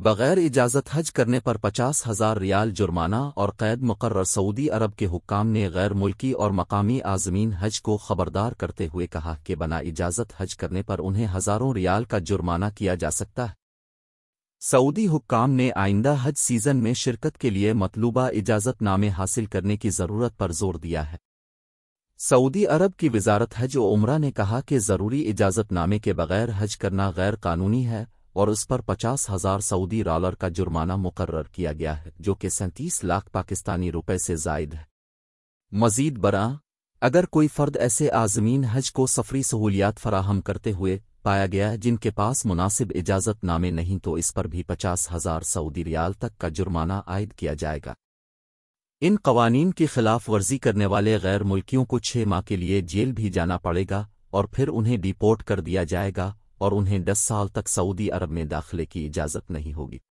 बगैर इजाजत हज करने पर पचास हजार रियाल जुर्माना और कैद मुकर्र सऊदी अरब के हुक्काम ने गैर मुल्की और मकामी आजमीन हज को खबरदार करते हुए कहा कि बना इजाजत हज करने पर उन्हें हजारों रियाल का जुर्माना किया जा सकता है सऊदी हुक्काम ने आइंदा हज सीजन में शिरकत के लिए मतलूबा इजाजतनामे हासिल करने की जरूरत पर जोर दिया है सऊदी अरब की वजारत हज उम्रा ने कहा कि ज़रूरी इजाजतनामे के बगैर हज करना गैर कानूनी है और उस पर पचास हजार सऊदी डॉलर का जुर्माना मुकर्र किया गया है जो कि सैंतीस लाख पाकिस्तानी रुपए से जायद है मजीद बरा अगर कोई फ़र्द ऐसे आज़मीन हज को सफरी सहूलियात फराहम करते हुए पाया गया जिनके पास मुनासिब इजाजत नामे नहीं तो इस पर भी पचास हज़ार सऊदी रियाल तक का जुर्माना आयद किया जाएगा इन कवानीन की खिलाफ वर्जी करने वाले गैर मुल्कियों को छह माह के लिए जेल भी जाना पड़ेगा और फिर उन्हें डिपोर्ट कर दिया जाएगा और उन्हें 10 साल तक सऊदी अरब में दाखिले की इजाज़त नहीं होगी